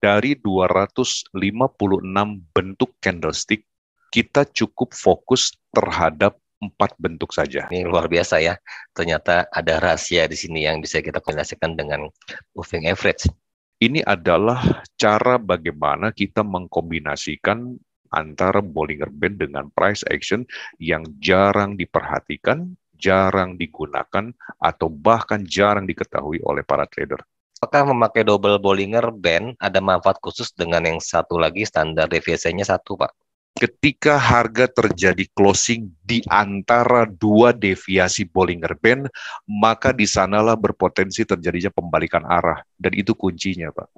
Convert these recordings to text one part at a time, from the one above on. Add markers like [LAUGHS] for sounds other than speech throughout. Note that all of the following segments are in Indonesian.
dari 256 bentuk candlestick, kita cukup fokus terhadap empat bentuk saja. Ini luar biasa ya. Ternyata ada rahasia di sini yang bisa kita kombinasikan dengan moving average. Ini adalah cara bagaimana kita mengkombinasikan antara Bollinger Band dengan price action yang jarang diperhatikan, jarang digunakan, atau bahkan jarang diketahui oleh para trader apakah memakai double Bollinger Band ada manfaat khusus dengan yang satu lagi standar deviasinya satu, Pak? Ketika harga terjadi closing di antara dua deviasi Bollinger Band, maka di sanalah berpotensi terjadinya pembalikan arah. Dan itu kuncinya, Pak.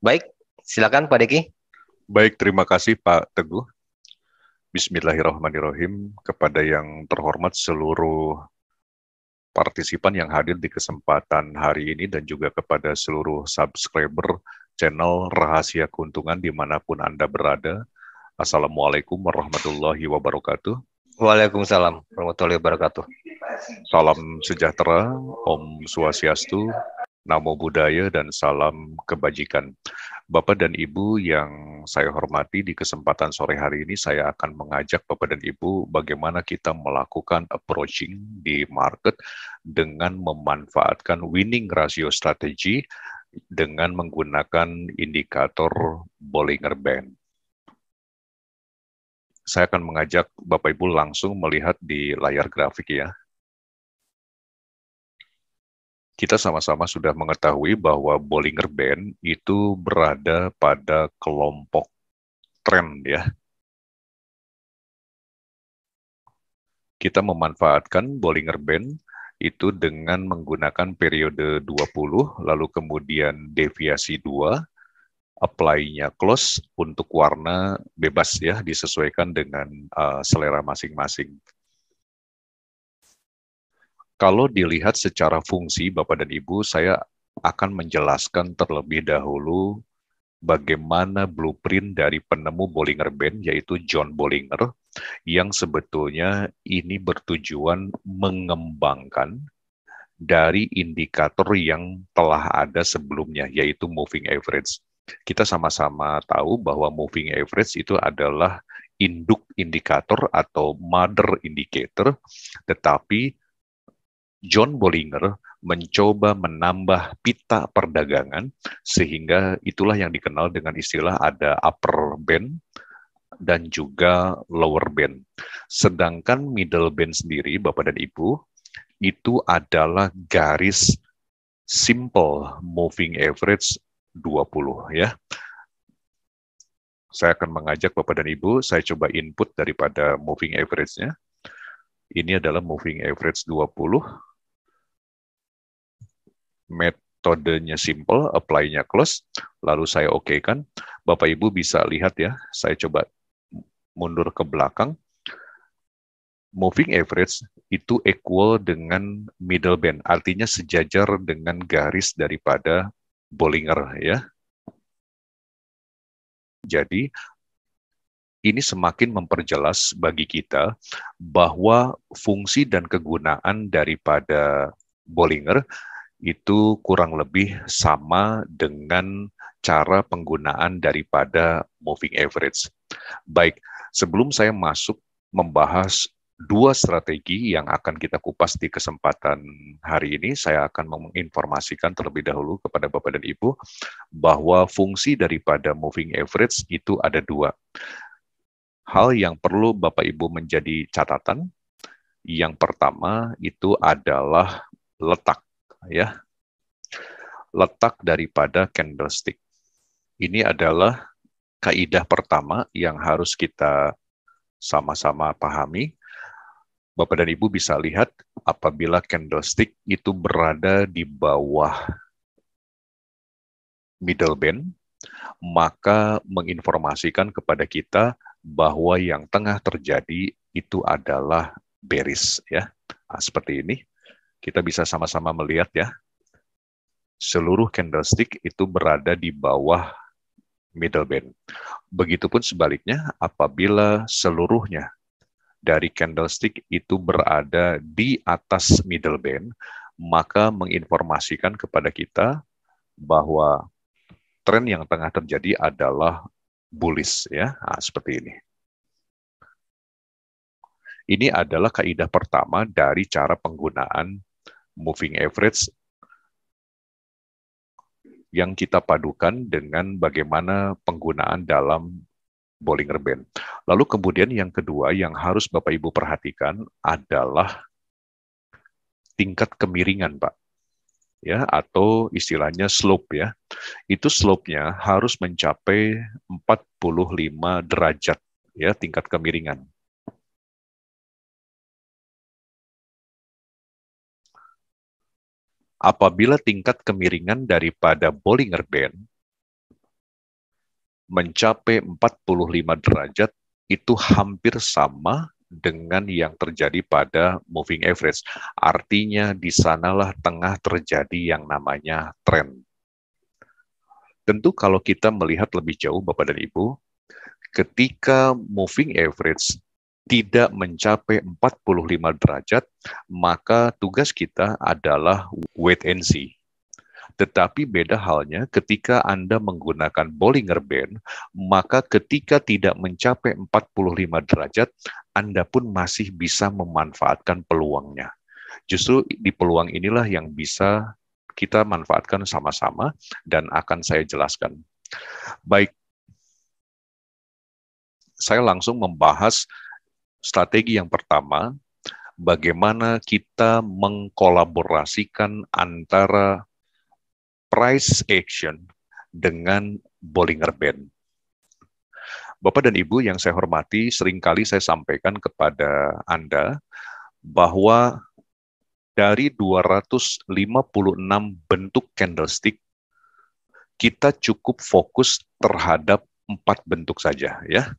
Baik, silakan Pak Deki. Baik, terima kasih Pak Teguh. Bismillahirrahmanirrahim kepada yang terhormat seluruh partisipan yang hadir di kesempatan hari ini dan juga kepada seluruh subscriber channel Rahasia Keuntungan dimanapun Anda berada. Assalamualaikum warahmatullahi wabarakatuh. Waalaikumsalam warahmatullahi wabarakatuh. Salam sejahtera, Om Swastiastu, Namo Buddhaya dan salam kebajikan. Bapak dan Ibu yang saya hormati, di kesempatan sore hari ini saya akan mengajak Bapak dan Ibu bagaimana kita melakukan approaching di market dengan memanfaatkan winning ratio strategi dengan menggunakan indikator Bollinger Band. Saya akan mengajak Bapak Ibu langsung melihat di layar grafik ya kita sama-sama sudah mengetahui bahwa Bollinger Band itu berada pada kelompok trend ya. Kita memanfaatkan Bollinger Band itu dengan menggunakan periode 20, lalu kemudian deviasi 2, apply-nya close untuk warna bebas ya, disesuaikan dengan uh, selera masing-masing. Kalau dilihat secara fungsi, Bapak dan Ibu, saya akan menjelaskan terlebih dahulu bagaimana blueprint dari penemu Bollinger Band, yaitu John Bollinger, yang sebetulnya ini bertujuan mengembangkan dari indikator yang telah ada sebelumnya, yaitu moving average. Kita sama-sama tahu bahwa moving average itu adalah induk indikator atau mother indicator, tetapi John Bollinger mencoba menambah pita perdagangan sehingga itulah yang dikenal dengan istilah ada upper band dan juga lower band. Sedangkan middle band sendiri Bapak dan Ibu itu adalah garis simple moving average 20 ya. Saya akan mengajak Bapak dan Ibu, saya coba input daripada moving average-nya. Ini adalah moving average 20 metodenya simple, apply-nya close, lalu saya oke okay kan. Bapak Ibu bisa lihat ya, saya coba mundur ke belakang. Moving average itu equal dengan middle band, artinya sejajar dengan garis daripada Bollinger ya. Jadi ini semakin memperjelas bagi kita bahwa fungsi dan kegunaan daripada Bollinger itu kurang lebih sama dengan cara penggunaan daripada moving average. Baik, sebelum saya masuk membahas dua strategi yang akan kita kupas di kesempatan hari ini, saya akan menginformasikan terlebih dahulu kepada Bapak dan Ibu bahwa fungsi daripada moving average itu ada dua. Hal yang perlu Bapak Ibu menjadi catatan, yang pertama itu adalah letak ya letak daripada candlestick. Ini adalah kaidah pertama yang harus kita sama-sama pahami. Bapak dan Ibu bisa lihat apabila candlestick itu berada di bawah middle band, maka menginformasikan kepada kita bahwa yang tengah terjadi itu adalah bearish ya. Nah, seperti ini kita bisa sama-sama melihat ya, seluruh candlestick itu berada di bawah middle band. Begitupun sebaliknya, apabila seluruhnya dari candlestick itu berada di atas middle band, maka menginformasikan kepada kita bahwa tren yang tengah terjadi adalah bullish ya nah, seperti ini. Ini adalah kaidah pertama dari cara penggunaan moving average yang kita padukan dengan bagaimana penggunaan dalam Bollinger Band. Lalu kemudian yang kedua yang harus Bapak Ibu perhatikan adalah tingkat kemiringan, Pak. Ya, atau istilahnya slope ya. Itu slope-nya harus mencapai 45 derajat ya tingkat kemiringan. apabila tingkat kemiringan daripada Bollinger Band mencapai 45 derajat itu hampir sama dengan yang terjadi pada moving average. Artinya di sanalah tengah terjadi yang namanya trend. Tentu kalau kita melihat lebih jauh Bapak dan Ibu, ketika moving average tidak mencapai 45 derajat, maka tugas kita adalah wait and see. Tetapi beda halnya ketika Anda menggunakan Bollinger Band, maka ketika tidak mencapai 45 derajat, Anda pun masih bisa memanfaatkan peluangnya. Justru di peluang inilah yang bisa kita manfaatkan sama-sama dan akan saya jelaskan. Baik, saya langsung membahas strategi yang pertama, bagaimana kita mengkolaborasikan antara price action dengan Bollinger Band. Bapak dan Ibu yang saya hormati, seringkali saya sampaikan kepada Anda bahwa dari 256 bentuk candlestick, kita cukup fokus terhadap empat bentuk saja ya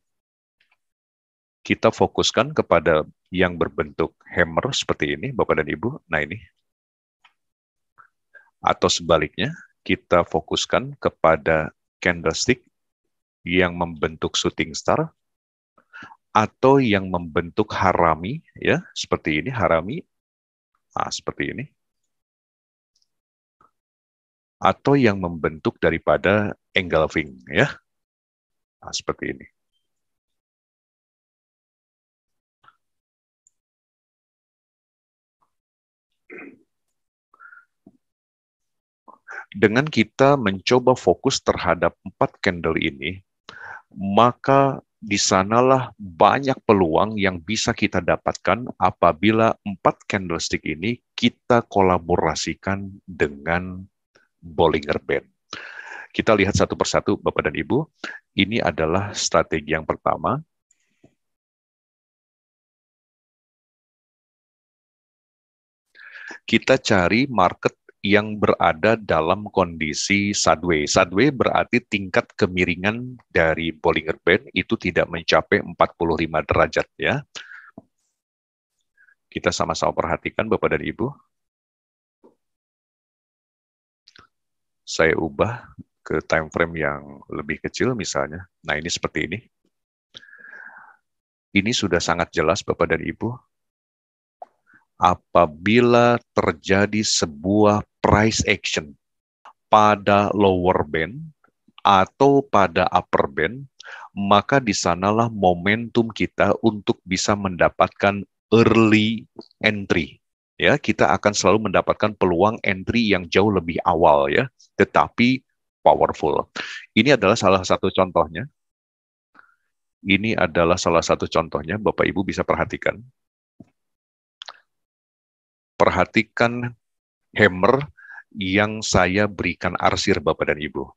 kita fokuskan kepada yang berbentuk hammer seperti ini, Bapak dan Ibu. Nah ini. Atau sebaliknya, kita fokuskan kepada candlestick yang membentuk shooting star atau yang membentuk harami ya seperti ini harami nah, seperti ini atau yang membentuk daripada engulfing ya nah, seperti ini dengan kita mencoba fokus terhadap empat candle ini, maka di sanalah banyak peluang yang bisa kita dapatkan apabila empat candlestick ini kita kolaborasikan dengan Bollinger Band. Kita lihat satu persatu, Bapak dan Ibu. Ini adalah strategi yang pertama. Kita cari market yang berada dalam kondisi sideway. Sideway berarti tingkat kemiringan dari Bollinger Band itu tidak mencapai 45 derajat ya. Kita sama-sama perhatikan Bapak dan Ibu. Saya ubah ke time frame yang lebih kecil misalnya. Nah, ini seperti ini. Ini sudah sangat jelas Bapak dan Ibu apabila terjadi sebuah price action pada lower band atau pada upper band, maka di sanalah momentum kita untuk bisa mendapatkan early entry. Ya, kita akan selalu mendapatkan peluang entry yang jauh lebih awal ya, tetapi powerful. Ini adalah salah satu contohnya. Ini adalah salah satu contohnya, Bapak Ibu bisa perhatikan. Perhatikan hammer yang saya berikan arsir Bapak dan Ibu.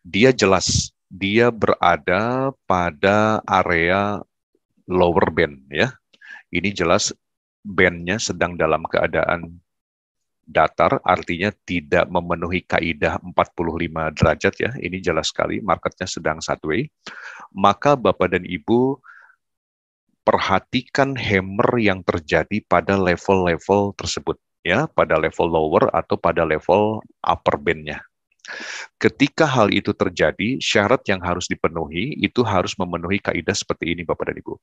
Dia jelas, dia berada pada area lower band ya. Ini jelas bandnya sedang dalam keadaan datar, artinya tidak memenuhi kaidah 45 derajat ya. Ini jelas sekali marketnya sedang sideways. Maka Bapak dan Ibu perhatikan hammer yang terjadi pada level-level tersebut ya pada level lower atau pada level upper bandnya. Ketika hal itu terjadi, syarat yang harus dipenuhi itu harus memenuhi kaidah seperti ini Bapak dan Ibu.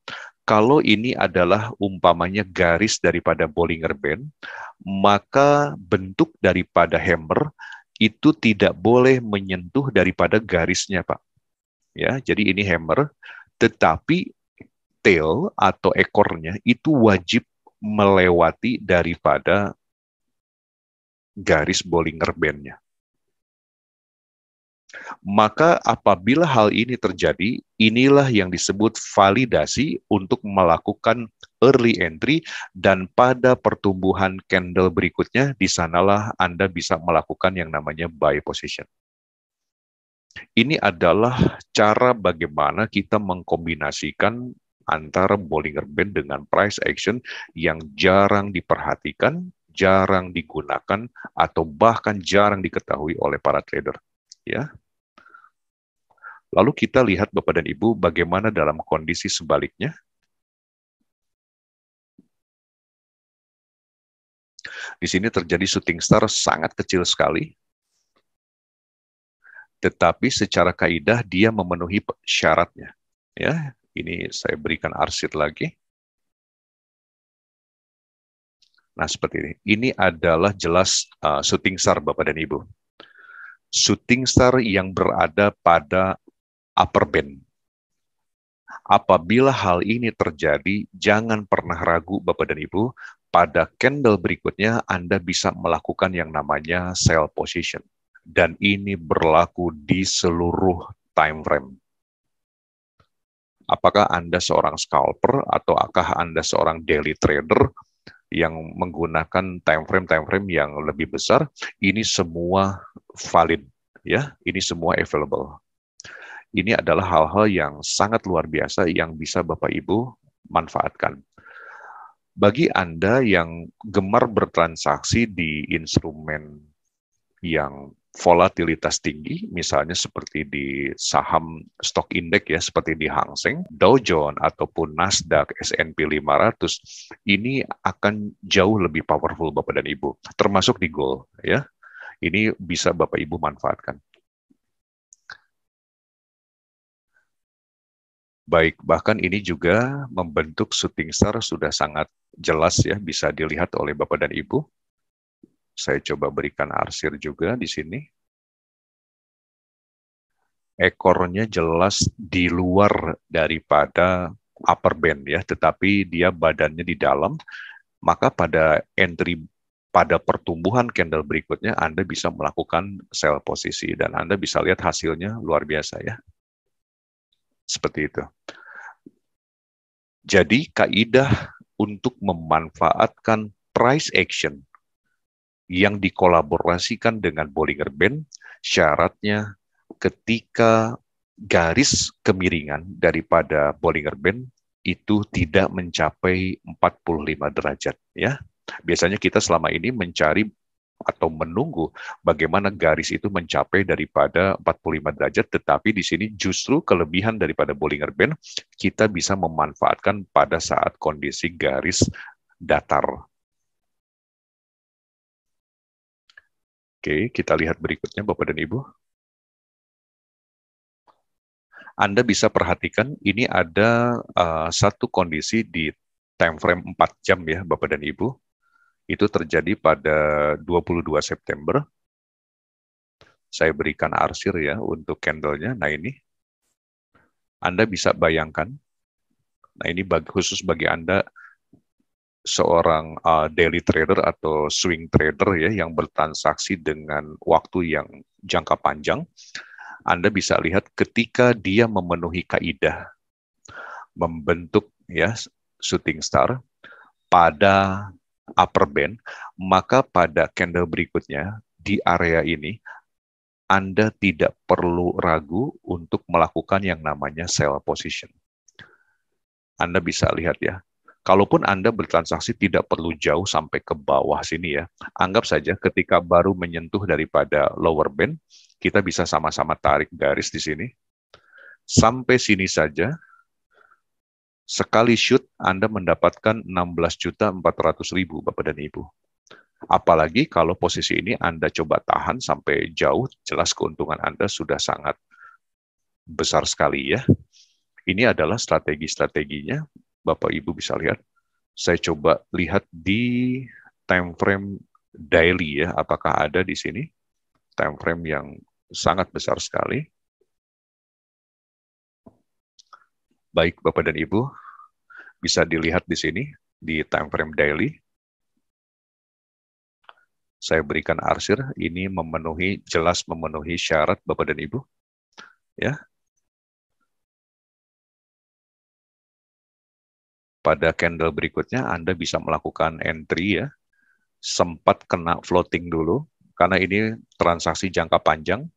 Kalau ini adalah umpamanya garis daripada Bollinger Band, maka bentuk daripada hammer itu tidak boleh menyentuh daripada garisnya, Pak. Ya, jadi ini hammer, tetapi tail atau ekornya itu wajib melewati daripada garis Bollinger Band-nya. Maka apabila hal ini terjadi, inilah yang disebut validasi untuk melakukan early entry dan pada pertumbuhan candle berikutnya, di sanalah Anda bisa melakukan yang namanya buy position. Ini adalah cara bagaimana kita mengkombinasikan antara Bollinger Band dengan price action yang jarang diperhatikan jarang digunakan atau bahkan jarang diketahui oleh para trader. Ya. Lalu kita lihat Bapak dan Ibu bagaimana dalam kondisi sebaliknya. Di sini terjadi shooting star sangat kecil sekali. Tetapi secara kaidah dia memenuhi syaratnya. Ya, ini saya berikan arsit lagi. Nah, seperti ini. Ini adalah jelas uh, eh, shooting star Bapak dan Ibu. Shooting star yang berada pada upper band. Apabila hal ini terjadi, jangan pernah ragu Bapak dan Ibu, pada candle berikutnya Anda bisa melakukan yang namanya sell position. Dan ini berlaku di seluruh time frame apakah Anda seorang scalper ataukah Anda seorang daily trader yang menggunakan time frame time frame yang lebih besar ini semua valid ya ini semua available ini adalah hal-hal yang sangat luar biasa yang bisa Bapak Ibu manfaatkan bagi Anda yang gemar bertransaksi di instrumen yang volatilitas tinggi, misalnya seperti di saham stok indeks ya, seperti di Hang Seng, Dow Jones ataupun Nasdaq, S&P 500, ini akan jauh lebih powerful Bapak dan Ibu, termasuk di gold ya. Ini bisa Bapak Ibu manfaatkan. Baik, bahkan ini juga membentuk shooting star sudah sangat jelas ya, bisa dilihat oleh Bapak dan Ibu saya coba berikan arsir juga di sini. Ekornya jelas di luar daripada upper band ya, tetapi dia badannya di dalam. Maka pada entry pada pertumbuhan candle berikutnya Anda bisa melakukan sell posisi dan Anda bisa lihat hasilnya luar biasa ya. Seperti itu. Jadi kaidah untuk memanfaatkan price action yang dikolaborasikan dengan Bollinger Band syaratnya ketika garis kemiringan daripada Bollinger Band itu tidak mencapai 45 derajat ya. Biasanya kita selama ini mencari atau menunggu bagaimana garis itu mencapai daripada 45 derajat tetapi di sini justru kelebihan daripada Bollinger Band kita bisa memanfaatkan pada saat kondisi garis datar Oke, kita lihat berikutnya Bapak dan Ibu. Anda bisa perhatikan ini ada uh, satu kondisi di time frame 4 jam ya Bapak dan Ibu. Itu terjadi pada 22 September. Saya berikan arsir ya untuk candlenya. Nah ini Anda bisa bayangkan. Nah ini bagi, khusus bagi Anda seorang uh, daily trader atau swing trader ya yang bertransaksi dengan waktu yang jangka panjang, Anda bisa lihat ketika dia memenuhi kaidah membentuk ya shooting star pada upper band, maka pada candle berikutnya di area ini Anda tidak perlu ragu untuk melakukan yang namanya sell position. Anda bisa lihat ya, Kalaupun Anda bertransaksi tidak perlu jauh sampai ke bawah sini ya. Anggap saja ketika baru menyentuh daripada lower band, kita bisa sama-sama tarik garis di sini. Sampai sini saja, sekali shoot Anda mendapatkan 16.400.000 Bapak dan Ibu. Apalagi kalau posisi ini Anda coba tahan sampai jauh, jelas keuntungan Anda sudah sangat besar sekali ya. Ini adalah strategi-strateginya Bapak Ibu bisa lihat. Saya coba lihat di time frame daily ya, apakah ada di sini time frame yang sangat besar sekali. Baik Bapak dan Ibu, bisa dilihat di sini di time frame daily. Saya berikan arsir, ini memenuhi jelas memenuhi syarat Bapak dan Ibu. Ya, pada candle berikutnya Anda bisa melakukan entry ya. Sempat kena floating dulu karena ini transaksi jangka panjang.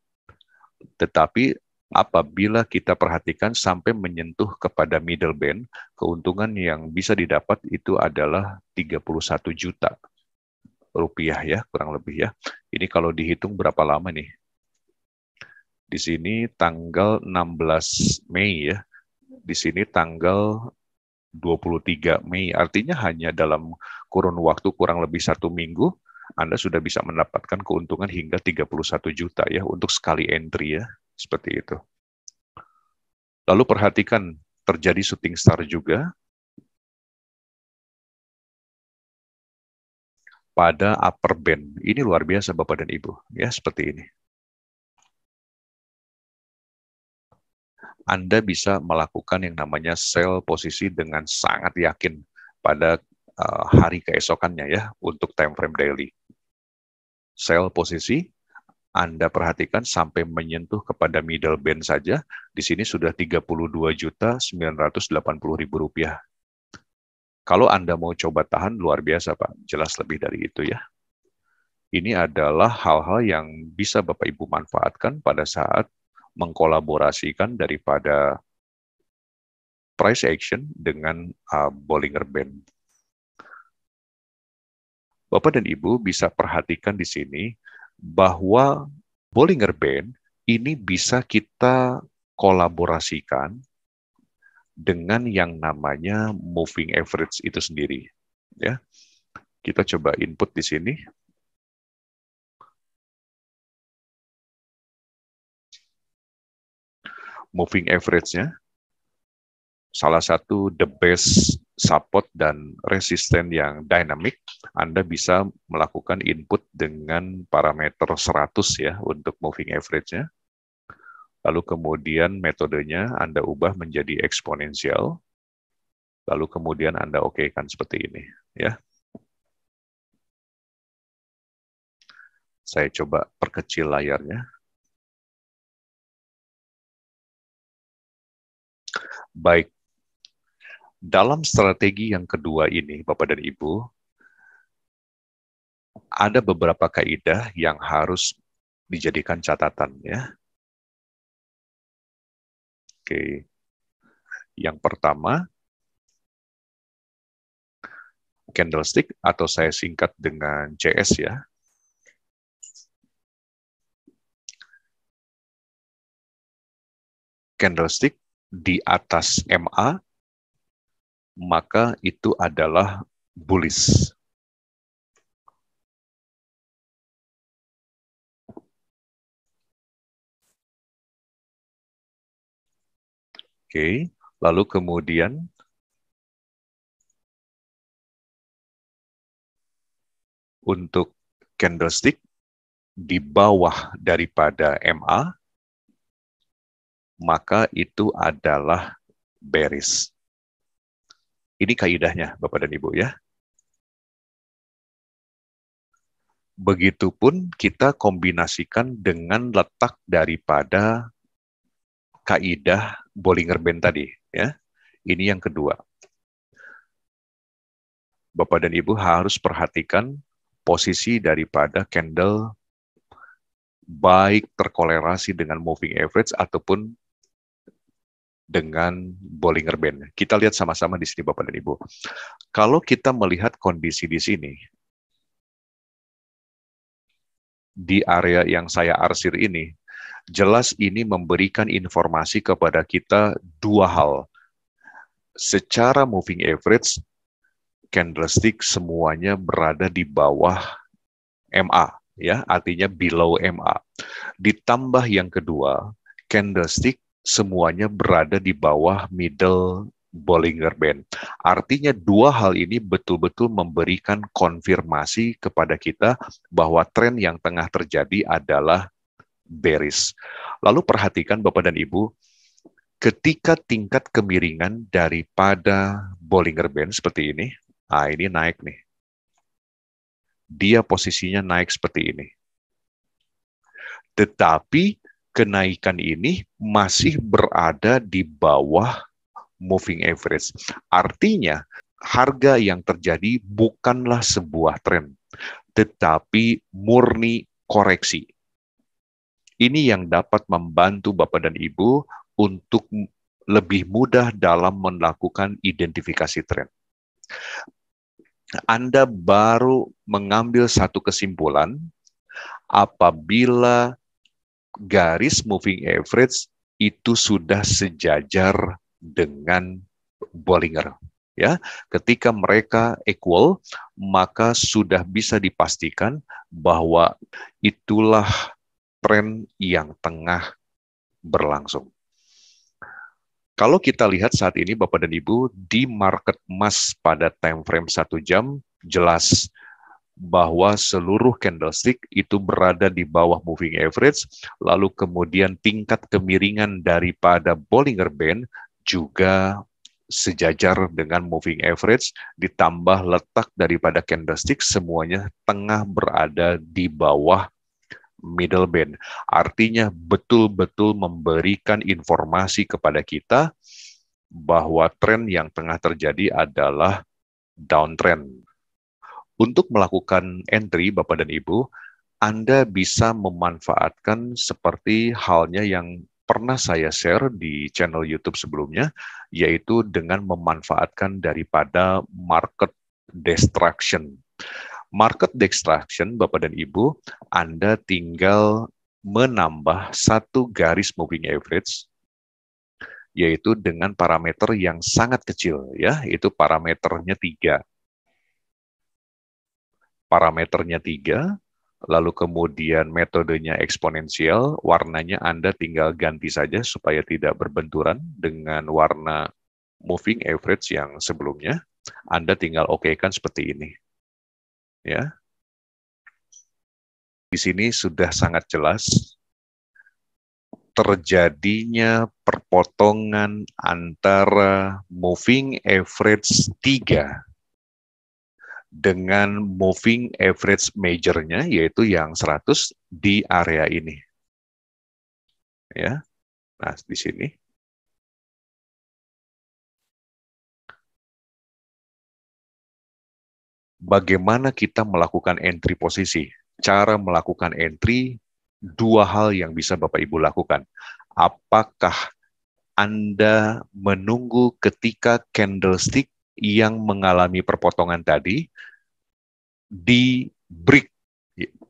Tetapi apabila kita perhatikan sampai menyentuh kepada middle band, keuntungan yang bisa didapat itu adalah 31 juta rupiah ya, kurang lebih ya. Ini kalau dihitung berapa lama nih? Di sini tanggal 16 Mei ya. Di sini tanggal 23 Mei. Artinya hanya dalam kurun waktu kurang lebih satu minggu, Anda sudah bisa mendapatkan keuntungan hingga 31 juta ya untuk sekali entry ya, seperti itu. Lalu perhatikan terjadi shooting star juga pada upper band. Ini luar biasa Bapak dan Ibu ya seperti ini. Anda bisa melakukan yang namanya sell posisi dengan sangat yakin pada uh, hari keesokannya ya untuk time frame daily. Sell posisi anda perhatikan sampai menyentuh kepada middle band saja, di sini sudah 32.980.000 rupiah. Kalau Anda mau coba tahan, luar biasa Pak. Jelas lebih dari itu ya. Ini adalah hal-hal yang bisa Bapak-Ibu manfaatkan pada saat mengkolaborasikan daripada price action dengan uh, Bollinger Band. Bapak dan Ibu bisa perhatikan di sini bahwa Bollinger Band ini bisa kita kolaborasikan dengan yang namanya moving average itu sendiri. Ya, kita coba input di sini moving average-nya. Salah satu the best support dan resisten yang dynamic, Anda bisa melakukan input dengan parameter 100 ya untuk moving average-nya. Lalu kemudian metodenya Anda ubah menjadi eksponensial. Lalu kemudian Anda okekan seperti ini, ya. Saya coba perkecil layarnya. Baik. Dalam strategi yang kedua ini, Bapak dan Ibu, ada beberapa kaidah yang harus dijadikan catatan ya. Oke. Yang pertama, candlestick atau saya singkat dengan CS ya. Candlestick di atas MA, maka itu adalah bullish. Oke, lalu kemudian untuk candlestick di bawah daripada MA maka itu adalah beris. Ini kaidahnya Bapak dan Ibu ya. Begitupun kita kombinasikan dengan letak daripada kaidah Bollinger Band tadi ya. Ini yang kedua. Bapak dan Ibu harus perhatikan posisi daripada candle baik terkolerasi dengan moving average ataupun dengan Bollinger Band. Kita lihat sama-sama di sini Bapak dan Ibu. Kalau kita melihat kondisi di sini, di area yang saya arsir ini, jelas ini memberikan informasi kepada kita dua hal. Secara moving average, candlestick semuanya berada di bawah MA, ya artinya below MA. Ditambah yang kedua, candlestick semuanya berada di bawah middle Bollinger Band. Artinya dua hal ini betul-betul memberikan konfirmasi kepada kita bahwa tren yang tengah terjadi adalah bearish. Lalu perhatikan Bapak dan Ibu, ketika tingkat kemiringan daripada Bollinger Band seperti ini, ah ini naik nih. Dia posisinya naik seperti ini. Tetapi kenaikan ini masih berada di bawah moving average. Artinya, harga yang terjadi bukanlah sebuah tren, tetapi murni koreksi. Ini yang dapat membantu Bapak dan Ibu untuk lebih mudah dalam melakukan identifikasi tren. Anda baru mengambil satu kesimpulan apabila garis moving average itu sudah sejajar dengan Bollinger ya ketika mereka equal maka sudah bisa dipastikan bahwa itulah tren yang tengah berlangsung. Kalau kita lihat saat ini Bapak dan Ibu di market emas pada time frame satu jam jelas bahwa seluruh candlestick itu berada di bawah moving average, lalu kemudian tingkat kemiringan daripada Bollinger Band juga sejajar dengan moving average, ditambah letak daripada candlestick, semuanya tengah berada di bawah middle band. Artinya betul-betul memberikan informasi kepada kita bahwa tren yang tengah terjadi adalah downtrend. Untuk melakukan entry, Bapak dan Ibu, Anda bisa memanfaatkan seperti halnya yang pernah saya share di channel YouTube sebelumnya, yaitu dengan memanfaatkan daripada market destruction. Market destruction, Bapak dan Ibu, Anda tinggal menambah satu garis moving average yaitu dengan parameter yang sangat kecil ya itu parameternya tiga parameternya tiga, lalu kemudian metodenya eksponensial, warnanya Anda tinggal ganti saja supaya tidak berbenturan dengan warna moving average yang sebelumnya. Anda tinggal oke-kan seperti ini. Ya. Di sini sudah sangat jelas terjadinya perpotongan antara moving average 3 dengan moving average major-nya yaitu yang 100 di area ini. Ya. Nah, di sini. Bagaimana kita melakukan entry posisi? Cara melakukan entry dua hal yang bisa Bapak Ibu lakukan. Apakah Anda menunggu ketika candlestick yang mengalami perpotongan tadi di break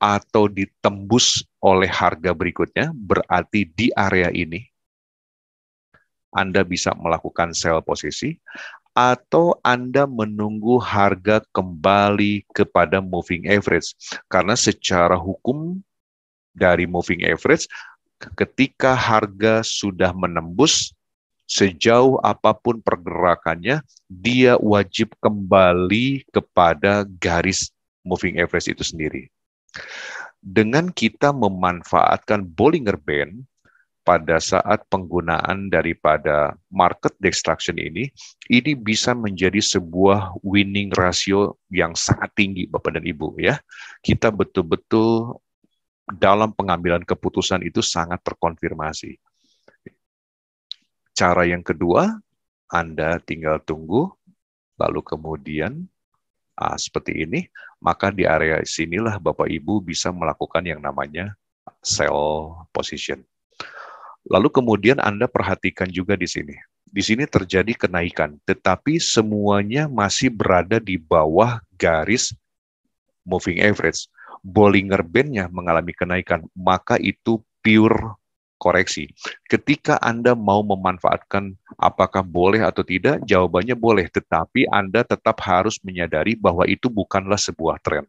atau ditembus oleh harga berikutnya, berarti di area ini Anda bisa melakukan sell posisi atau Anda menunggu harga kembali kepada moving average. Karena secara hukum dari moving average, ketika harga sudah menembus sejauh apapun pergerakannya, dia wajib kembali kepada garis moving average itu sendiri. Dengan kita memanfaatkan Bollinger Band pada saat penggunaan daripada market destruction ini, ini bisa menjadi sebuah winning ratio yang sangat tinggi Bapak dan Ibu ya. Kita betul-betul dalam pengambilan keputusan itu sangat terkonfirmasi cara yang kedua, Anda tinggal tunggu, lalu kemudian uh, seperti ini, maka di area sinilah Bapak Ibu bisa melakukan yang namanya sell position. Lalu kemudian Anda perhatikan juga di sini. Di sini terjadi kenaikan, tetapi semuanya masih berada di bawah garis moving average. Bollinger Band-nya mengalami kenaikan, maka itu pure koreksi. Ketika Anda mau memanfaatkan apakah boleh atau tidak, jawabannya boleh, tetapi Anda tetap harus menyadari bahwa itu bukanlah sebuah tren.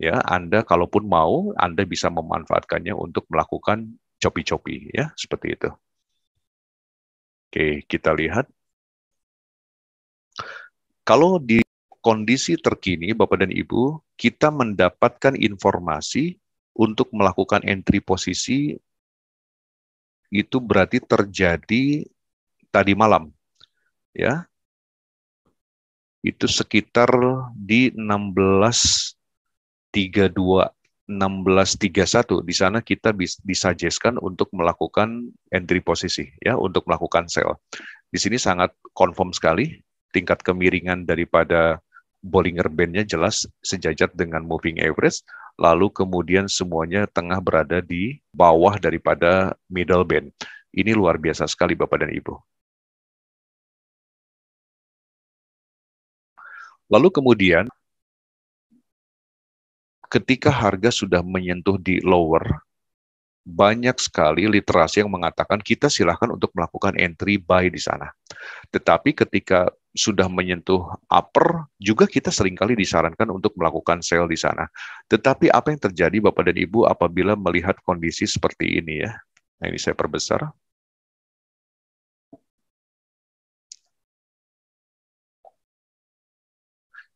Ya, Anda kalaupun mau, Anda bisa memanfaatkannya untuk melakukan copi-copi ya, seperti itu. Oke, kita lihat. Kalau di kondisi terkini, Bapak dan Ibu, kita mendapatkan informasi untuk melakukan entry posisi itu berarti terjadi tadi malam. Ya. Itu sekitar di 1632 1631 di sana kita disajeskan untuk melakukan entry posisi ya untuk melakukan sell. Di sini sangat confirm sekali tingkat kemiringan daripada Bollinger Bandnya jelas sejajar dengan moving average lalu kemudian semuanya tengah berada di bawah daripada middle band. Ini luar biasa sekali Bapak dan Ibu. Lalu kemudian ketika harga sudah menyentuh di lower, banyak sekali literasi yang mengatakan kita silahkan untuk melakukan entry buy di sana. Tetapi ketika sudah menyentuh upper, juga kita seringkali disarankan untuk melakukan sell di sana. Tetapi apa yang terjadi Bapak dan Ibu apabila melihat kondisi seperti ini ya? Nah ini saya perbesar.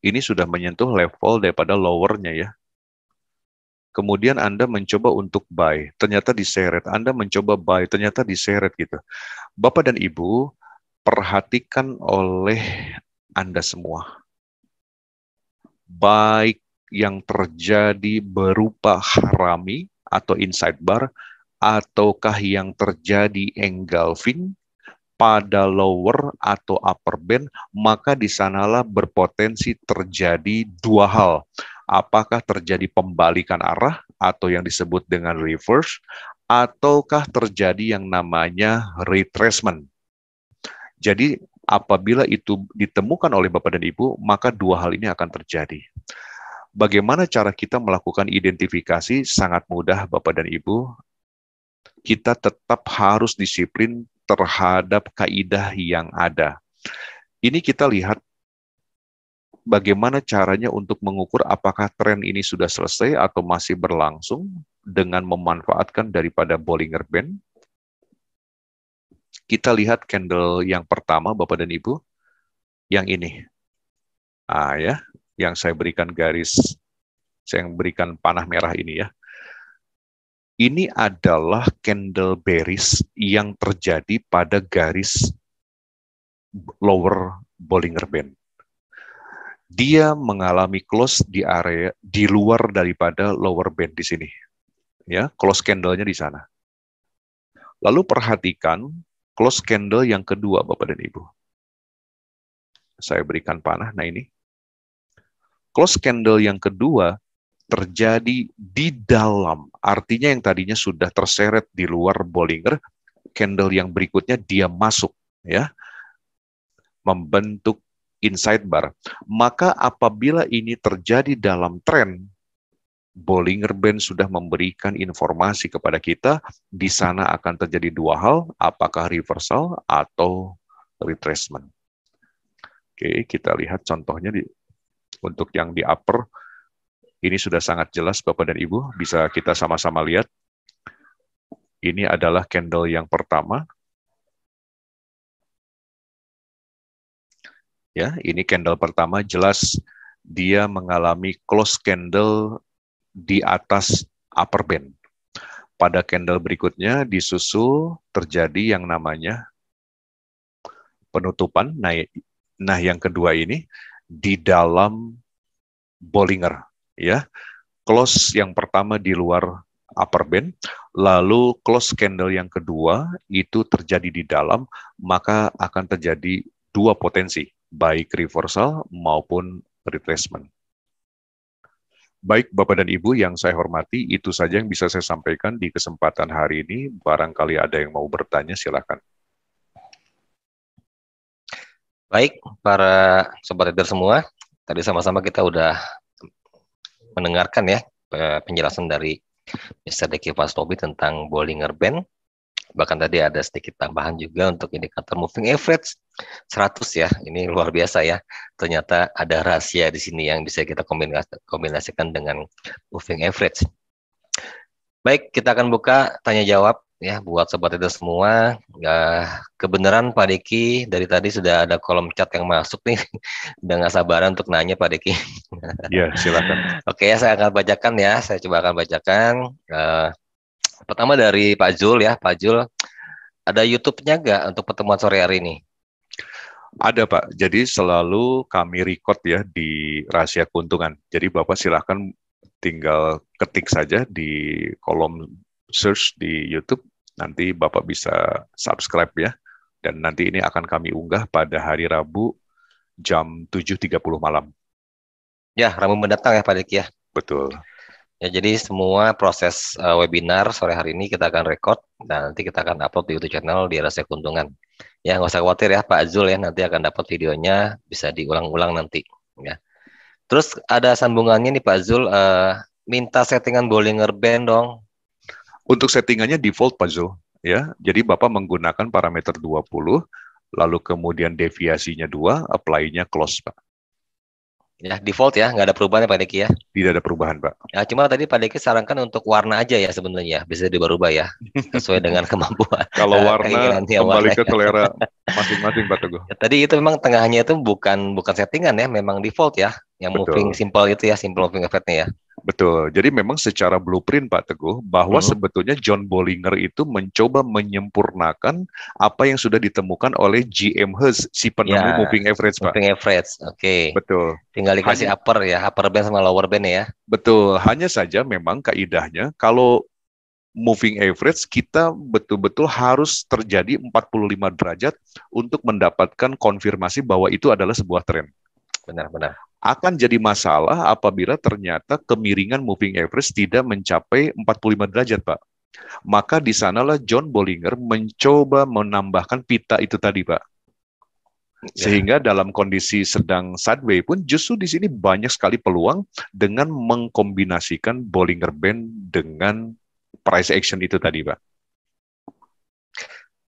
Ini sudah menyentuh level daripada lowernya ya kemudian Anda mencoba untuk buy, ternyata diseret, Anda mencoba buy, ternyata diseret gitu. Bapak dan Ibu, perhatikan oleh Anda semua. Baik yang terjadi berupa harami atau inside bar, ataukah yang terjadi engulfing pada lower atau upper band, maka di sanalah berpotensi terjadi dua hal apakah terjadi pembalikan arah atau yang disebut dengan reverse ataukah terjadi yang namanya retracement. Jadi apabila itu ditemukan oleh Bapak dan Ibu, maka dua hal ini akan terjadi. Bagaimana cara kita melakukan identifikasi sangat mudah Bapak dan Ibu. Kita tetap harus disiplin terhadap kaidah yang ada. Ini kita lihat bagaimana caranya untuk mengukur apakah tren ini sudah selesai atau masih berlangsung dengan memanfaatkan daripada Bollinger Band. Kita lihat candle yang pertama, Bapak dan Ibu, yang ini. Ah ya, yang saya berikan garis, saya yang berikan panah merah ini ya. Ini adalah candle bearish yang terjadi pada garis lower Bollinger Band dia mengalami close di area di luar daripada lower band di sini. Ya, close candle-nya di sana. Lalu perhatikan close candle yang kedua Bapak dan Ibu. Saya berikan panah. Nah, ini. Close candle yang kedua terjadi di dalam. Artinya yang tadinya sudah terseret di luar Bollinger, candle yang berikutnya dia masuk ya. Membentuk inside bar. Maka apabila ini terjadi dalam tren, Bollinger Band sudah memberikan informasi kepada kita, di sana akan terjadi dua hal, apakah reversal atau retracement. Oke, kita lihat contohnya di, untuk yang di upper, ini sudah sangat jelas Bapak dan Ibu, bisa kita sama-sama lihat. Ini adalah candle yang pertama, Ya, ini candle pertama jelas dia mengalami close candle di atas upper band. Pada candle berikutnya disusul terjadi yang namanya penutupan. Nah, nah yang kedua ini di dalam Bollinger ya. Close yang pertama di luar upper band, lalu close candle yang kedua itu terjadi di dalam, maka akan terjadi dua potensi baik reversal maupun retracement. Baik Bapak dan Ibu yang saya hormati, itu saja yang bisa saya sampaikan di kesempatan hari ini. Barangkali ada yang mau bertanya, silakan. Baik, para sobat leader semua, tadi sama-sama kita sudah mendengarkan ya eh, penjelasan dari Mr. Deki Vastobi tentang Bollinger Band bahkan tadi ada sedikit tambahan juga untuk indikator moving average 100 ya ini luar biasa ya ternyata ada rahasia di sini yang bisa kita kombinasikan dengan moving average baik kita akan buka tanya jawab ya buat sobat itu semua ya, kebenaran Pak Diki dari tadi sudah ada kolom chat yang masuk nih [LAUGHS] udah nggak sabaran untuk nanya Pak Diki iya silakan [LAUGHS] oke saya akan bacakan ya saya coba akan bacakan uh, Pertama dari Pak Jul ya, Pak Jul. Ada YouTube-nya nggak untuk pertemuan sore hari ini? Ada Pak, jadi selalu kami record ya di rahasia keuntungan. Jadi Bapak silahkan tinggal ketik saja di kolom search di YouTube, nanti Bapak bisa subscribe ya. Dan nanti ini akan kami unggah pada hari Rabu jam 7.30 malam. Ya, Rabu mendatang ya Pak Diki ya. Betul. Ya, jadi semua proses uh, webinar sore hari ini kita akan record dan nanti kita akan upload di YouTube channel di Rasa Keuntungan. Ya, nggak usah khawatir ya Pak Zul ya, nanti akan dapat videonya, bisa diulang-ulang nanti. Ya. Terus ada sambungannya nih Pak Zul, uh, minta settingan Bollinger Band dong. Untuk settingannya default Pak Zul, ya. Jadi Bapak menggunakan parameter 20, lalu kemudian deviasinya 2, apply-nya close Pak. Ya, default ya, nggak ada perubahan ya Pak Deki ya? Tidak ada perubahan Pak. Ya, cuma tadi Pak Deki sarankan untuk warna aja ya sebenarnya, bisa diubah-ubah ya, sesuai dengan [LAUGHS] kemampuan. Kalau eh, warna kembali ke selera [LAUGHS] masing-masing Pak Teguh. Ya, tadi itu memang tengahnya itu bukan bukan settingan ya, memang default ya, yang Betul. moving simple itu ya, simple moving effect-nya ya. Betul. Jadi memang secara blueprint Pak Teguh bahwa hmm. sebetulnya John Bollinger itu mencoba menyempurnakan apa yang sudah ditemukan oleh GM Hertz si penemu ya, moving average Pak. Moving average. Oke. Okay. Betul. Tinggal dikasih hanya, upper ya, upper band sama lower band ya. Betul. Hanya saja memang kaidahnya kalau moving average kita betul-betul harus terjadi 45 derajat untuk mendapatkan konfirmasi bahwa itu adalah sebuah tren. Benar-benar akan jadi masalah apabila ternyata kemiringan moving average tidak mencapai 45 derajat, Pak. Maka di sanalah John Bollinger mencoba menambahkan pita itu tadi, Pak. Ya. Sehingga yeah. dalam kondisi sedang sideways pun justru di sini banyak sekali peluang dengan mengkombinasikan Bollinger Band dengan price action itu tadi, Pak.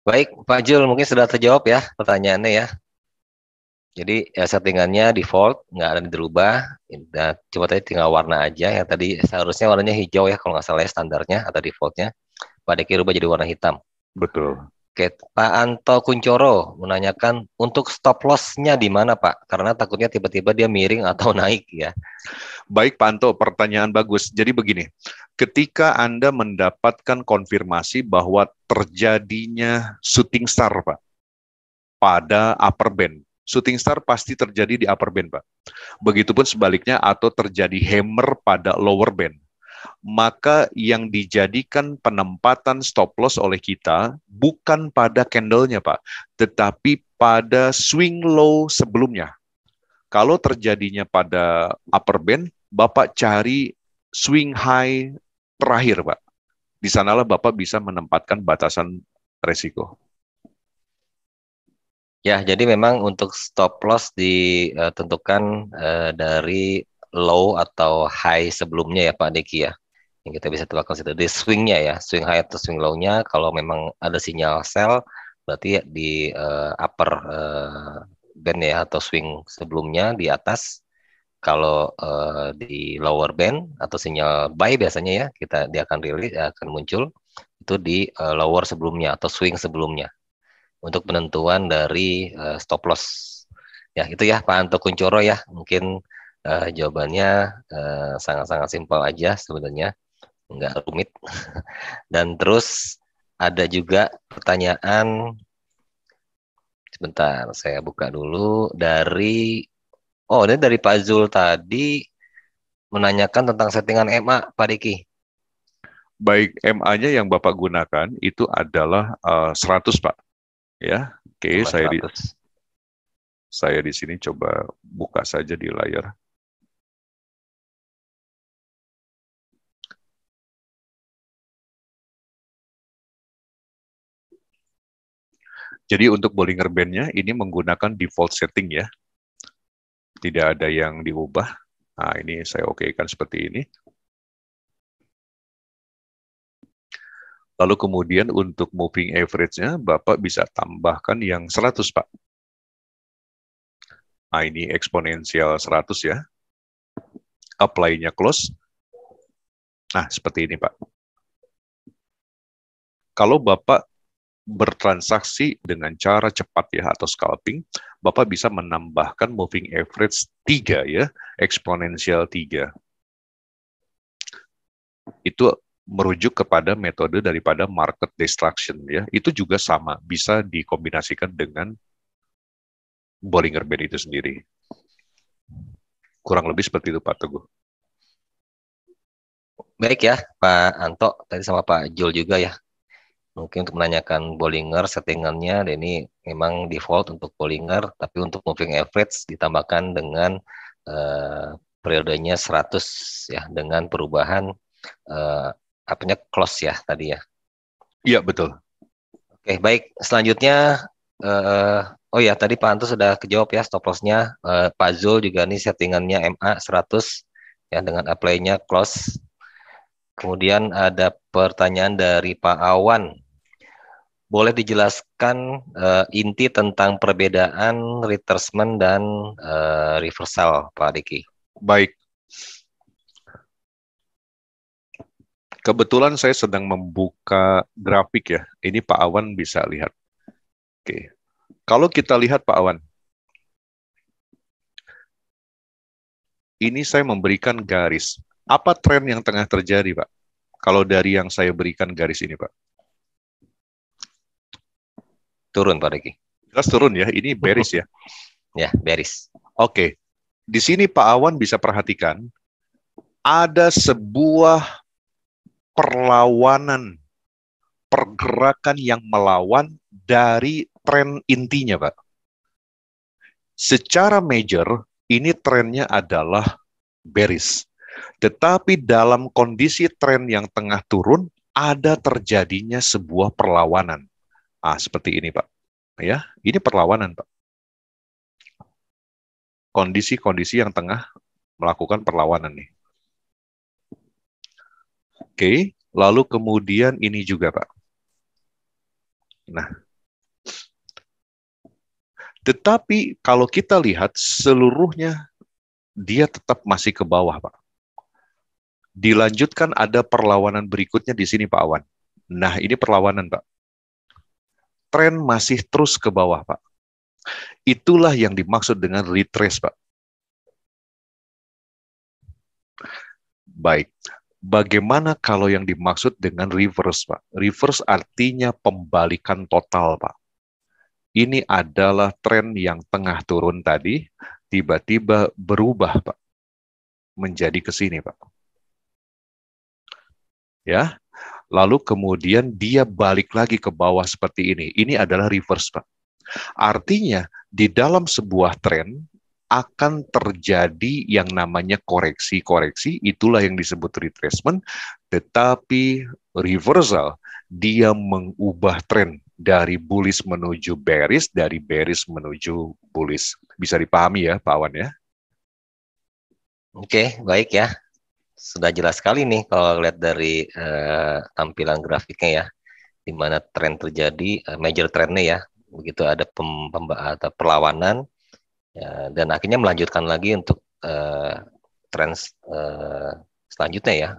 Baik, Pak Jul mungkin sudah terjawab ya pertanyaannya ya. Jadi ya, settingannya default, nggak ada yang dirubah. Nah, coba tadi tinggal warna aja. Yang tadi seharusnya warnanya hijau ya kalau nggak salah ya, standarnya atau defaultnya. Pak Deki rubah jadi warna hitam. Betul. Oke, Pak Anto Kuncoro menanyakan untuk stop loss-nya di mana Pak? Karena takutnya tiba-tiba dia miring atau [LAUGHS] naik ya. Baik Pak Anto, pertanyaan bagus. Jadi begini, ketika Anda mendapatkan konfirmasi bahwa terjadinya shooting star Pak, pada upper band shooting star pasti terjadi di upper band, Pak. Begitupun sebaliknya atau terjadi hammer pada lower band. Maka yang dijadikan penempatan stop loss oleh kita bukan pada candlenya, Pak, tetapi pada swing low sebelumnya. Kalau terjadinya pada upper band, Bapak cari swing high terakhir, Pak. Di sanalah Bapak bisa menempatkan batasan resiko. Ya, jadi memang untuk stop loss ditentukan eh, uh, eh, dari low atau high sebelumnya ya Pak Diki ya. Yang kita bisa temukan situ di swingnya ya, swing high atau swing low-nya. Kalau memang ada sinyal sell, berarti di uh, upper uh, band ya atau swing sebelumnya di atas. Kalau uh, di lower band atau sinyal buy biasanya ya kita dia akan rilis akan muncul itu di uh, lower sebelumnya atau swing sebelumnya untuk penentuan dari uh, stop loss. Ya, itu ya Pak Anto Kuncoro ya. Mungkin uh, jawabannya sangat eh, sangat-sangat simpel aja sebenarnya. Enggak rumit. [LAUGHS] Dan terus ada juga pertanyaan sebentar saya buka dulu dari oh ini dari Pak Zul tadi menanyakan tentang settingan MA Pak Diki baik MA-nya yang Bapak gunakan itu adalah uh, 100 Pak. Ya, oke, okay, saya di saya di sini coba buka saja di layar. Jadi untuk Bollinger Band-nya ini menggunakan default setting ya. Tidak ada yang diubah. Nah, ini saya oke kan seperti ini. Lalu kemudian untuk moving average-nya, Bapak bisa tambahkan yang 100, Pak. Nah, ini eksponensial 100 ya. Apply-nya close. Nah, seperti ini, Pak. Kalau Bapak bertransaksi dengan cara cepat ya atau scalping, Bapak bisa menambahkan moving average 3 ya, eksponensial 3. Itu merujuk kepada metode daripada market destruction ya itu juga sama bisa dikombinasikan dengan Bollinger Band itu sendiri kurang lebih seperti itu Pak Teguh baik ya Pak Anto tadi sama Pak Jul juga ya mungkin untuk menanyakan Bollinger settingannya dan ini memang default untuk Bollinger tapi untuk moving average ditambahkan dengan eh, periodenya 100 ya dengan perubahan eh, artinya close ya tadi ya. Iya betul. Oke baik selanjutnya uh, oh ya tadi Pak Anto sudah kejawab ya stop lossnya uh, Pak Zul juga nih settingannya MA 100 ya dengan apply-nya close. Kemudian ada pertanyaan dari Pak Awan. Boleh dijelaskan uh, inti tentang perbedaan retracement dan uh, reversal Pak Diki? Baik. Kebetulan saya sedang membuka grafik ya. Ini Pak Awan bisa lihat. Oke. Kalau kita lihat Pak Awan. Ini saya memberikan garis. Apa tren yang tengah terjadi, Pak? Kalau dari yang saya berikan garis ini, Pak. Turun, Pak Riki. Jelas turun ya. Ini beris ya. [LAUGHS] ya, beris. Oke. Di sini Pak Awan bisa perhatikan ada sebuah perlawanan, pergerakan yang melawan dari tren intinya, Pak. Secara major, ini trennya adalah bearish. Tetapi dalam kondisi tren yang tengah turun, ada terjadinya sebuah perlawanan. Ah, seperti ini, Pak. Ya, ini perlawanan, Pak. Kondisi-kondisi yang tengah melakukan perlawanan nih. Oke, lalu kemudian ini juga, Pak. Nah, tetapi kalau kita lihat seluruhnya, dia tetap masih ke bawah, Pak. Dilanjutkan ada perlawanan berikutnya di sini, Pak Awan. Nah, ini perlawanan, Pak. Tren masih terus ke bawah, Pak. Itulah yang dimaksud dengan retrace, Pak. Baik, bagaimana kalau yang dimaksud dengan reverse, Pak? Reverse artinya pembalikan total, Pak. Ini adalah tren yang tengah turun tadi, tiba-tiba berubah, Pak. Menjadi ke sini, Pak. Ya. Lalu kemudian dia balik lagi ke bawah seperti ini. Ini adalah reverse, Pak. Artinya, di dalam sebuah tren akan terjadi yang namanya koreksi-koreksi, itulah yang disebut retracement, tetapi reversal, dia mengubah tren dari bullish menuju bearish, dari bearish menuju bullish. Bisa dipahami ya Pak Awan ya? Oke, baik ya. Sudah jelas sekali nih kalau lihat dari uh, tampilan grafiknya ya, di mana tren terjadi, eh, major trendnya ya, begitu ada pem, pem, atau perlawanan, ya, dan akhirnya melanjutkan lagi untuk uh, eh, tren uh, selanjutnya ya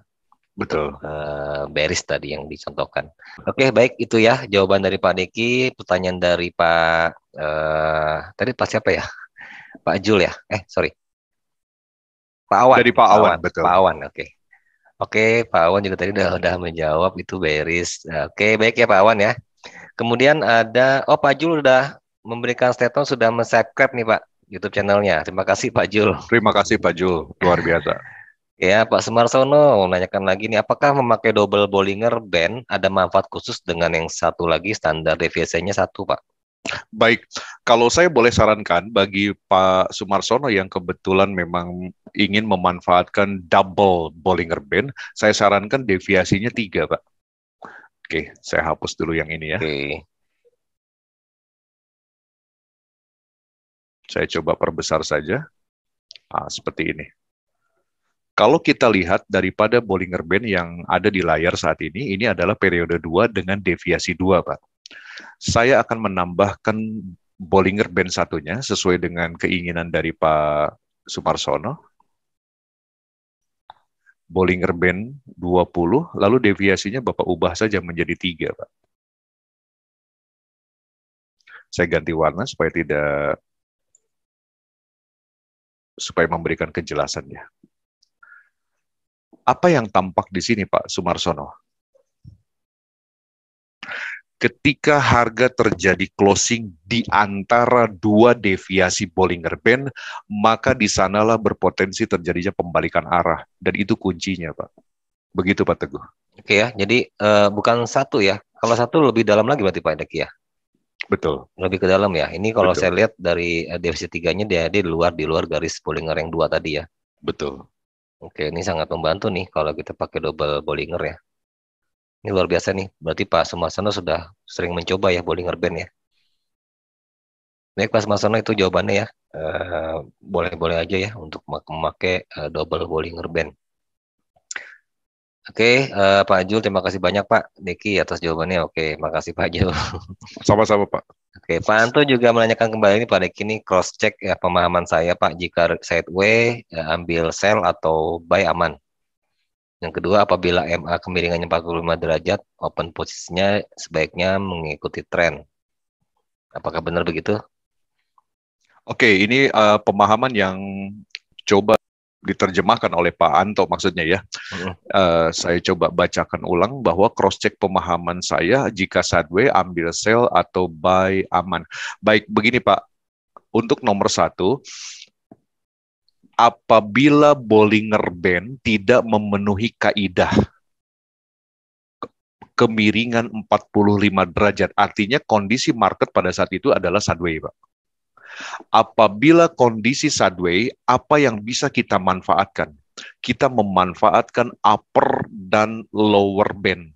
betul uh, beris tadi yang dicontohkan oke okay, baik itu ya jawaban dari Pak Deki pertanyaan dari Pak uh, tadi Pak siapa ya Pak Jul ya eh sorry Pak Awan dari Pak Awan, Awan. betul Pak Awan oke okay. Oke, Pak Awan juga tadi sudah udah menjawab itu beris. Oke, baik ya Pak Awan ya. Kemudian ada, oh Pak Jul udah memberikan statement sudah men mensubscribe nih Pak. YouTube channelnya. Terima kasih Pak Jul. Terima kasih Pak Jul, luar biasa. [LAUGHS] ya Pak Sumarsono menanyakan lagi nih, apakah memakai double Bollinger Band ada manfaat khusus dengan yang satu lagi standar deviasinya satu Pak? Baik, kalau saya boleh sarankan bagi Pak Sumarsono yang kebetulan memang ingin memanfaatkan double Bollinger Band, saya sarankan deviasinya tiga Pak. Oke, saya hapus dulu yang ini ya. Oke. Saya coba perbesar saja. Nah, seperti ini. Kalau kita lihat daripada Bollinger Band yang ada di layar saat ini, ini adalah periode 2 dengan deviasi 2, Pak. Saya akan menambahkan Bollinger Band satunya sesuai dengan keinginan dari Pak Sumarsono. Bollinger Band 20, lalu deviasinya Bapak ubah saja menjadi 3, Pak. Saya ganti warna supaya tidak supaya memberikan kejelasannya. Apa yang tampak di sini Pak Sumarsono? Ketika harga terjadi closing di antara dua deviasi Bollinger Band, maka di sanalah berpotensi terjadinya pembalikan arah. Dan itu kuncinya, Pak. Begitu Pak Teguh. Oke ya, jadi uh, bukan satu ya. Kalau satu lebih dalam lagi berarti Pak Edeki ya? Betul. Lebih ke dalam ya. Ini kalau Betul. saya lihat dari eh, divisi tiganya dia di luar di luar garis Bollinger yang dua tadi ya. Betul. Oke, ini sangat membantu nih kalau kita pakai double Bollinger ya. Ini luar biasa nih. Berarti Pak Sumarsono sudah sering mencoba ya Bollinger Band ya. Baik Pak Sumarsono itu jawabannya ya. Eh, boleh-boleh aja ya untuk memakai eh, double Bollinger Band. Oke, uh, Pak Jul, terima kasih banyak Pak Deki atas jawabannya. Oke, terima kasih Pak Jul. [LAUGHS] Sama-sama Pak. Oke, Pak Anto juga menanyakan kembali ini Pak Deki ini cross check ya pemahaman saya Pak jika sideway ya, ambil sell atau buy aman. Yang kedua, apabila MA kemiringannya 45 derajat, open posisinya sebaiknya mengikuti tren. Apakah benar begitu? Oke, ini uh, pemahaman yang coba diterjemahkan oleh Pak Anto maksudnya ya. Uh, saya coba bacakan ulang bahwa cross check pemahaman saya jika sideways ambil sell atau buy aman. Baik begini Pak, untuk nomor satu apabila Bollinger Band tidak memenuhi kaidah kemiringan 45 derajat artinya kondisi market pada saat itu adalah sideways Pak. Apabila kondisi sideways, apa yang bisa kita manfaatkan? Kita memanfaatkan upper dan lower band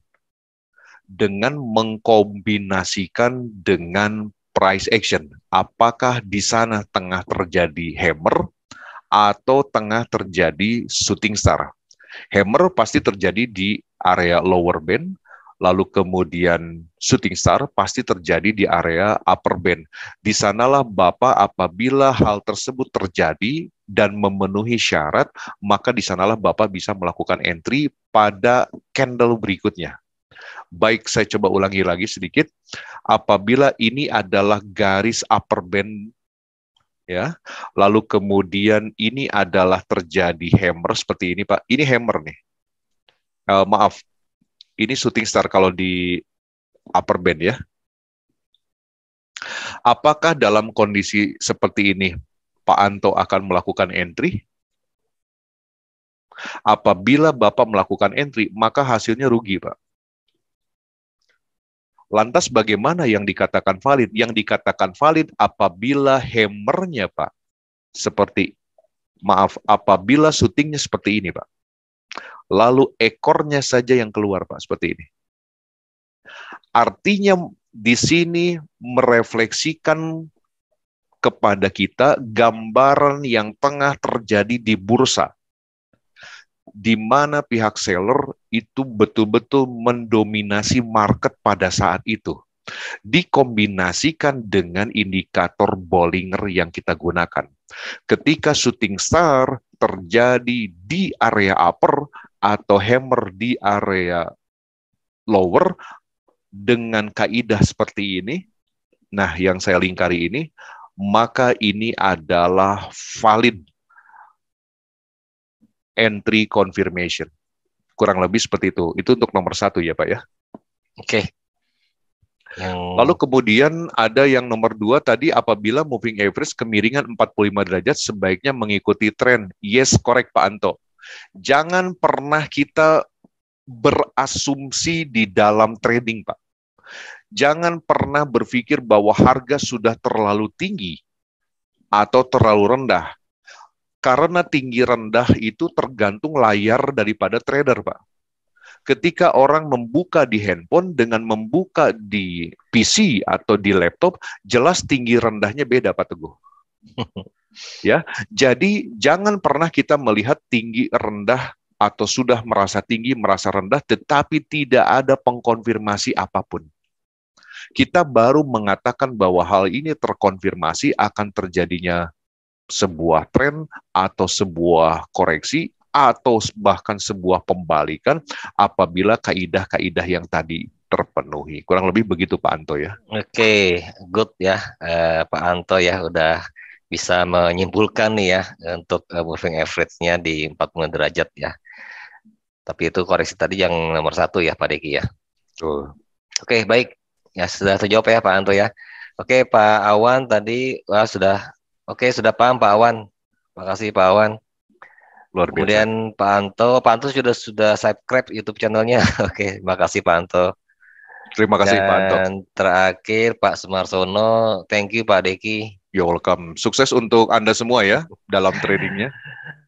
dengan mengkombinasikan dengan price action. Apakah di sana tengah terjadi hammer atau tengah terjadi shooting star? Hammer pasti terjadi di area lower band, lalu kemudian shooting star pasti terjadi di area upper band. Di sanalah Bapak apabila hal tersebut terjadi dan memenuhi syarat, maka di sanalah Bapak bisa melakukan entry pada candle berikutnya. Baik, saya coba ulangi lagi sedikit. Apabila ini adalah garis upper band ya. Lalu kemudian ini adalah terjadi hammer seperti ini, Pak. Ini hammer nih. Uh, maaf, ini shooting star kalau di upper band ya. Apakah dalam kondisi seperti ini Pak Anto akan melakukan entry? Apabila Bapak melakukan entry, maka hasilnya rugi, Pak. Lantas bagaimana yang dikatakan valid? Yang dikatakan valid apabila hammernya, Pak, seperti, maaf, apabila syutingnya seperti ini, Pak lalu ekornya saja yang keluar, Pak, seperti ini. Artinya di sini merefleksikan kepada kita gambaran yang tengah terjadi di bursa, di mana pihak seller itu betul-betul mendominasi market pada saat itu, dikombinasikan dengan indikator Bollinger yang kita gunakan. Ketika shooting star terjadi di area upper, atau hammer di area lower dengan kaidah seperti ini, nah yang saya lingkari ini, maka ini adalah valid entry confirmation. Kurang lebih seperti itu. Itu untuk nomor satu ya Pak ya. Oke. Okay. Hmm. Yang... Lalu kemudian ada yang nomor dua tadi apabila moving average kemiringan 45 derajat sebaiknya mengikuti tren. Yes, correct Pak Anto. Jangan pernah kita berasumsi di dalam trading, Pak. Jangan pernah berpikir bahwa harga sudah terlalu tinggi atau terlalu rendah. Karena tinggi rendah itu tergantung layar daripada trader, Pak. Ketika orang membuka di handphone dengan membuka di PC atau di laptop, jelas tinggi rendahnya beda, Pak Teguh. [LAUGHS] Ya, jadi jangan pernah kita melihat tinggi rendah atau sudah merasa tinggi, merasa rendah, tetapi tidak ada pengkonfirmasi apapun. Kita baru mengatakan bahwa hal ini terkonfirmasi akan terjadinya sebuah tren atau sebuah koreksi atau bahkan sebuah pembalikan apabila kaidah-kaidah yang tadi terpenuhi. Kurang lebih begitu Pak Anto ya. Oke, okay, good ya uh, Pak Anto ya udah bisa menyimpulkan nih ya eh, untuk eh, moving average-nya di 40 derajat ya. Tapi itu koreksi tadi yang nomor satu ya Pak Diki ya. Uh. Oke okay, baik ya sudah terjawab ya Pak Anto ya. Oke okay, Pak Awan tadi wah, sudah oke okay, sudah paham Pak Awan. Terima kasih Pak Awan. Luar biasa. Kemudian Pak Anto, Pak Anto sudah sudah subscribe YouTube channelnya. [LAUGHS] oke, terima kasih Pak Anto. Terima kasih Dan Pak Anto. Dan terakhir Pak Sumarsono, thank you Pak Deki. You're welcome. Sukses untuk Anda semua ya dalam tradingnya.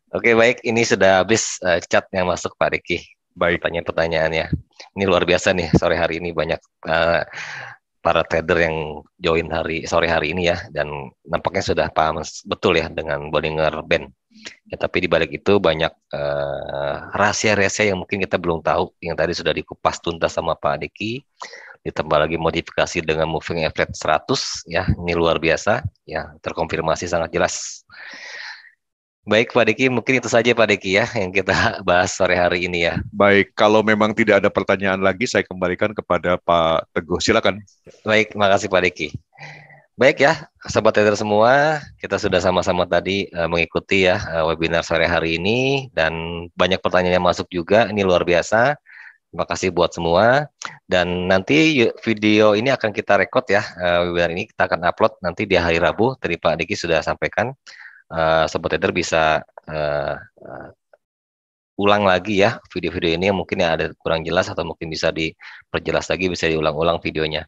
Oke, okay, baik. Ini sudah habis uh, eh, chat yang masuk Pak Riki. Baik. Pertanyaan-pertanyaannya. Ini luar biasa nih sore hari ini banyak uh, para trader yang join hari sore hari ini ya dan nampaknya sudah paham betul ya dengan Bollinger Band. Ya, tapi di balik itu banyak uh, eh, rahasia -rahasia yang mungkin kita belum tahu yang tadi sudah dikupas tuntas sama Pak Diki ditambah lagi modifikasi dengan moving average 100 ya ini luar biasa ya terkonfirmasi sangat jelas Baik Pak Diki, mungkin itu saja Pak Diki ya yang kita [LAUGHS] bahas sore hari ini ya. Baik, kalau memang tidak ada pertanyaan lagi saya kembalikan kepada Pak Teguh, silakan. Baik, terima kasih Pak Diki. Baik ya, sahabat trader semua, kita sudah sama-sama tadi uh, mengikuti ya uh, webinar sore hari ini dan banyak pertanyaan yang masuk juga, ini luar biasa. Terima kasih buat semua dan nanti video ini akan kita record ya uh, webinar ini kita akan upload nanti di hari Rabu. Tadi Pak Diki sudah sampaikan uh, sobat trader bisa eh, ulang lagi ya video-video ini yang mungkin yang ada kurang jelas atau mungkin bisa diperjelas lagi bisa diulang-ulang videonya.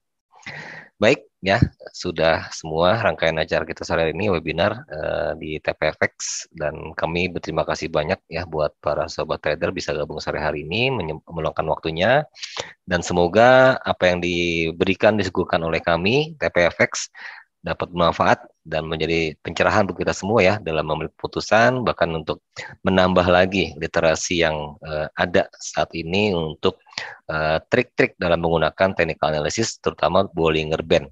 Baik, ya sudah semua rangkaian acara kita sore ini webinar uh, di TPFX dan kami berterima kasih banyak ya buat para sobat trader bisa gabung sore hari ini meluangkan waktunya dan semoga apa yang diberikan disuguhkan oleh kami TPFX dapat bermanfaat dan menjadi pencerahan untuk kita semua ya dalam memilih keputusan bahkan untuk menambah lagi literasi yang uh, ada saat ini untuk eh, trik-trik uh, dalam menggunakan technical analysis terutama Bollinger Band.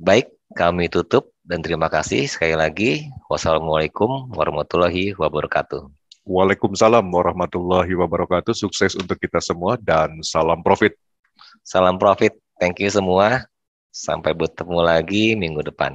Baik, kami tutup dan terima kasih sekali lagi. Wassalamualaikum warahmatullahi wabarakatuh. Waalaikumsalam warahmatullahi wabarakatuh. Sukses untuk kita semua dan salam profit. Salam profit. Thank you semua. Sampai bertemu lagi minggu depan.